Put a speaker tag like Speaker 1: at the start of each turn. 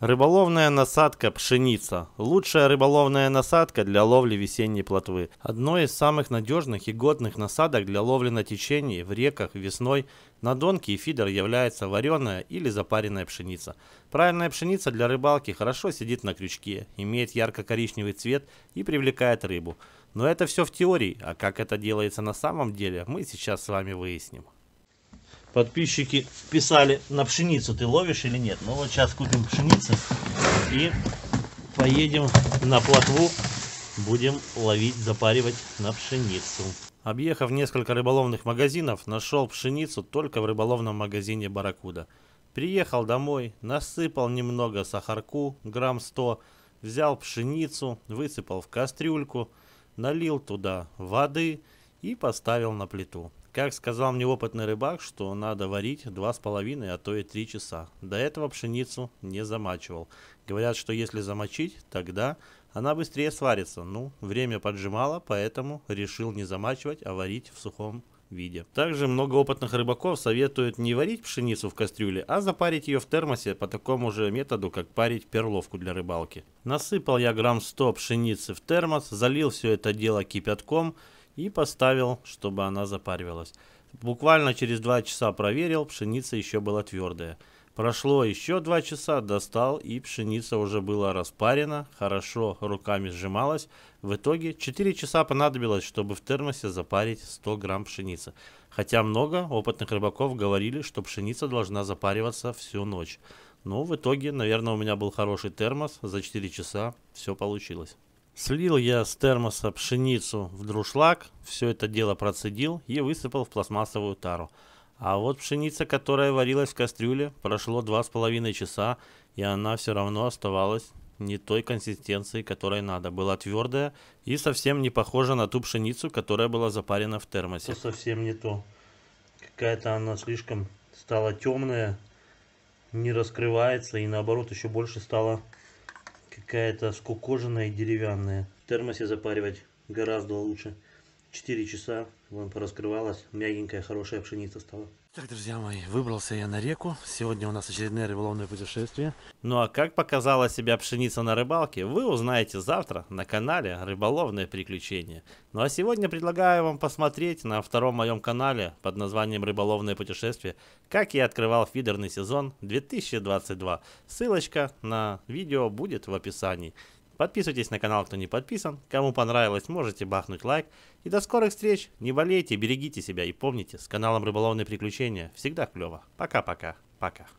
Speaker 1: Рыболовная насадка пшеница. Лучшая рыболовная насадка для ловли весенней плотвы. Одно из самых надежных и годных насадок для ловли на течении, в реках, весной. На донке и фидер является вареная или запаренная пшеница. Правильная пшеница для рыбалки хорошо сидит на крючке, имеет ярко-коричневый цвет и привлекает рыбу. Но это все в теории, а как это делается на самом деле, мы сейчас с вами выясним подписчики писали, на пшеницу ты ловишь или нет. Ну вот сейчас купим пшеницы и поедем на плотву, будем ловить, запаривать на пшеницу. Объехав несколько рыболовных магазинов, нашел пшеницу только в рыболовном магазине «Барракуда». Приехал домой, насыпал немного сахарку, грамм 100, взял пшеницу, высыпал в кастрюльку, налил туда воды и поставил на плиту. Как сказал мне опытный рыбак, что надо варить 2,5, а то и 3 часа. До этого пшеницу не замачивал. Говорят, что если замочить, тогда она быстрее сварится. Ну, время поджимало, поэтому решил не замачивать, а варить в сухом виде. Также много опытных рыбаков советуют не варить пшеницу в кастрюле, а запарить ее в термосе по такому же методу, как парить перловку для рыбалки. Насыпал я грамм 100 пшеницы в термос, залил все это дело кипятком, и поставил, чтобы она запаривалась. Буквально через два часа проверил, пшеница еще была твердая. Прошло еще два часа, достал, и пшеница уже была распарена, хорошо руками сжималась. В итоге 4 часа понадобилось, чтобы в термосе запарить 100 грамм пшеницы. Хотя много опытных рыбаков говорили, что пшеница должна запариваться всю ночь. Но ну, в итоге, наверное, у меня был хороший термос, за 4 часа все получилось. Слил я с термоса пшеницу в друшлаг, все это дело процедил и высыпал в пластмассовую тару. А вот пшеница, которая варилась в кастрюле, прошло два с половиной часа, и она все равно оставалась не той консистенции, которой надо. Была твердая и совсем не похожа на ту пшеницу, которая была запарена в термосе. Это совсем не то. Какая-то она слишком стала темная, не раскрывается и наоборот еще больше стала какая-то скукоженная и деревянная. В термосе запаривать гораздо лучше. 4 часа вон пораскрывалась, мягенькая, хорошая пшеница стала. Так, друзья мои, выбрался я на реку. Сегодня у нас очередное рыболовное путешествие. Ну а как показала себя пшеница на рыбалке, вы узнаете завтра на канале «Рыболовные приключения». Ну а сегодня предлагаю вам посмотреть на втором моем канале под названием «Рыболовное путешествие», как я открывал фидерный сезон 2022. Ссылочка на видео будет в описании. Подписывайтесь на канал, кто не подписан. Кому понравилось, можете бахнуть лайк. И до скорых встреч. Не болейте, берегите себя и помните, с каналом Рыболовные Приключения всегда клево. Пока-пока. Пока. -пока. Пока.